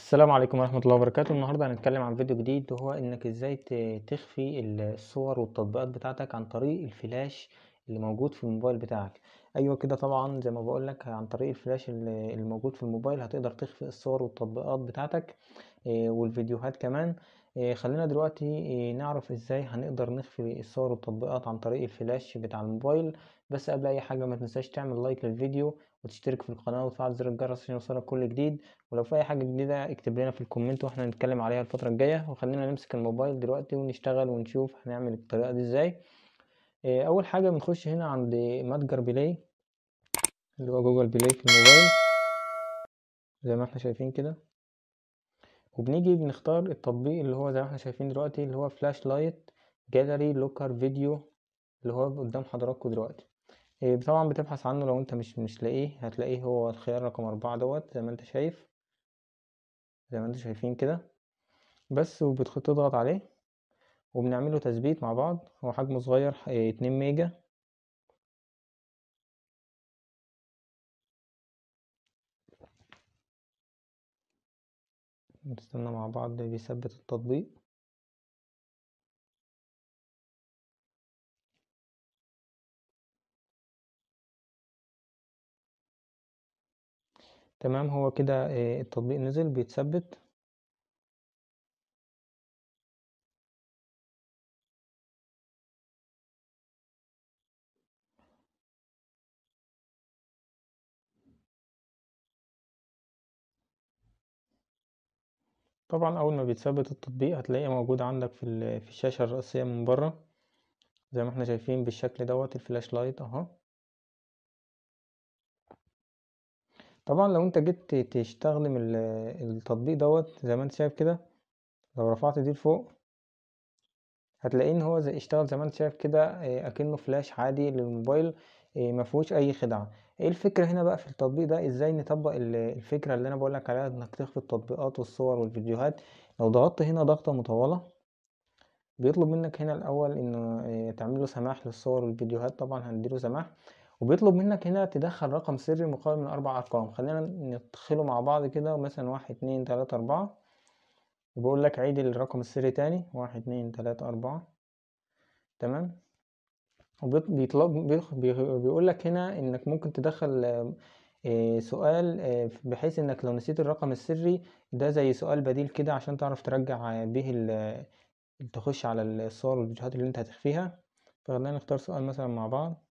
السلام عليكم ورحمة الله وبركاته النهاردة هنتكلم عن فيديو جديد وهو انك ازاي تخفي الصور والتطبيقات بتاعتك عن طريق الفلاش اللي موجود في الموبايل بتاعك ايوه كده طبعا زي ما بقولك عن طريق الفلاش اللي موجود في الموبايل هتقدر تخفي الصور والتطبيقات بتاعتك آه، والفيديوهات كمان آه، خلينا دلوقتي آه، نعرف ازاي هنقدر نخفي الصور والتطبيقات عن طريق الفلاش بتاع الموبايل بس قبل اي حاجة ما تنساش تعمل لايك للفيديو وتشترك في القناة وتفعل زر الجرس عشان يوصلك كل جديد ولو في اي حاجة جديدة اكتب لنا في الكومنت واحنا هنتكلم عليها الفترة الجاية وخلينا نمسك الموبايل دلوقتي ونشتغل ونشوف هنعمل الطريقة دي ازاي آه، اول حاجة بنخش هنا عند متجر بلاي اللي هو جوجل بلاي في الموبايل زي ما احنا شايفين كده وبنيجي بنختار التطبيق اللي هو زي ما احنا شايفين دلوقتي اللي هو فلاش لايت جاليري لوكر فيديو اللي هو قدام حضراتكم دلوقتي إيه طبعا بتبحث عنه لو انت مش مش لاقيه هتلاقيه هو الخيار رقم أربعة دوت زي ما انت شايف زي ما انتوا شايفين كده بس وبتضغط عليه وبنعمله تثبيت مع بعض هو حجمه صغير آه، اتنين ميجا نستنى مع بعض بيثبت التطبيق تمام هو كده آه، التطبيق نزل بيتثبت طبعا اول ما بيتثبت التطبيق هتلاقيه موجود عندك في في الشاشة الرئيسية من بره زي ما احنا شايفين بالشكل دوت الفلاش لايت اهو طبعا لو انت جيت تستخدم التطبيق دوت زي ما انت شايف كده لو رفعت دي لفوق هتلاقيه ان هو زي اشتغل زي ما انت شايف كده آه، اكنه فلاش عادي للموبايل إيه، ما فيهوش اي خدعه ايه الفكره هنا بقى في التطبيق ده ازاي نطبق الفكره اللي انا بقول لك عليها انك تخفي التطبيقات والصور والفيديوهات لو ضغطت هنا ضغطه مطوله بيطلب منك هنا الاول انه إيه، تعمل له سماح للصور والفيديوهات طبعا هنديله سماح وبيطلب منك هنا تدخل رقم سري مقابل من اربع ارقام خلينا ندخله مع بعض كده مثلا واحد اتنين تلاتة اربعة وبقول لك عيد الرقم السري تاني واحد اتنين تلاتة اربعة تمام وبيطلب بيقول لك هنا انك ممكن تدخل آه، سؤال آه، بحيث انك لو نسيت الرقم السري ده زي سؤال بديل كده عشان تعرف ترجع به تخش على الصور والفيديوهات اللي انت هتخفيها فخلينا نختار سؤال مثلا مع بعض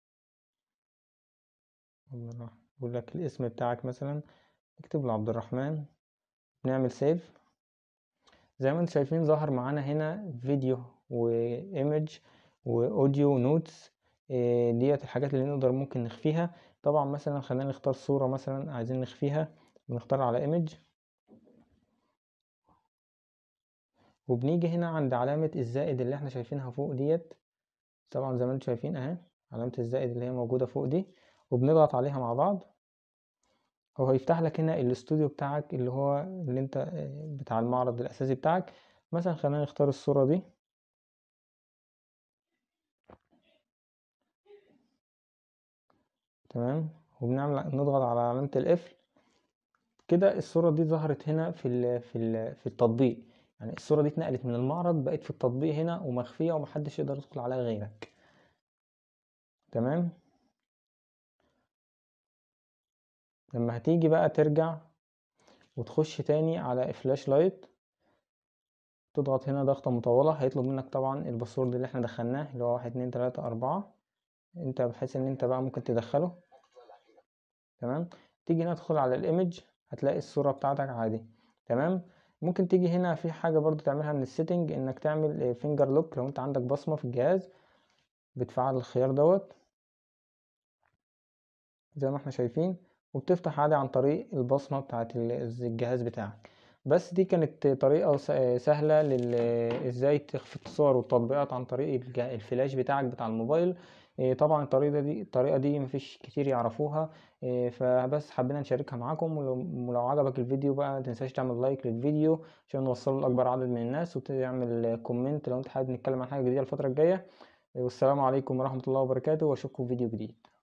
يقول لك الاسم بتاعك مثلا اكتب له عبد الرحمن نعمل سيف زي ما انتم شايفين ظهر معانا هنا فيديو وايمج واوديو نوتس آه، ديت الحاجات اللي نقدر ممكن نخفيها طبعا مثلا خلينا نختار صورة مثلا عايزين نخفيها بنختار على ايمج وبنيجي هنا عند علامة الزائد اللي احنا شايفينها فوق ديت طبعا زي ما انتم شايفين اهي علامة الزائد اللي هي موجودة فوق دي وبنضغط عليها مع بعض هو هيفتح لك هنا الاستوديو بتاعك اللي هو اللي انت آه، بتاع المعرض الاساسي بتاعك مثلا خلينا نختار الصورة دي تمام وبنعمل نضغط على علامة القفل كده الصورة دي ظهرت هنا في الـ في الـ في التطبيق يعني الصورة دي اتنقلت من المعرض بقت في التطبيق هنا ومخفية ومحدش يقدر يدخل عليها غيرك تمام لما هتيجي بقى ترجع وتخش تاني على فلاش لايت تضغط هنا ضغطة مطولة هيطلب منك طبعا الباسورد اللي احنا دخلناه اللي هو واحد اتنين تلاتة اربعة انت بحيث ان انت بقى ممكن تدخله تمام تيجي ندخل على الايمج هتلاقي الصورة بتاعتك عادي تمام ممكن تيجي هنا في حاجة برضو تعملها من السيتنج انك تعمل فينجر لوك لو انت عندك بصمة في الجهاز بتفعل الخيار دوت زي ما احنا شايفين وبتفتح عادي عن طريق البصمة بتاعت الجهاز بتاعك بس دي كانت طريقة سهلة لل ازاي تخفي الصور والتطبيقات عن طريق الفلاش بتاعك بتاع الموبايل آه، طبعا الطريقة دي الطريقة دي مفيش كتير يعرفوها آه، فبس حبينا نشاركها معاكم ولو عجبك الفيديو بقى متنساش تعمل لايك للفيديو عشان نوصله لأكبر عدد من الناس وتعمل كومنت لو انت حابب نتكلم عن حاجة جديدة الفترة الجاية والسلام عليكم ورحمة الله وبركاته واشوفكم في فيديو جديد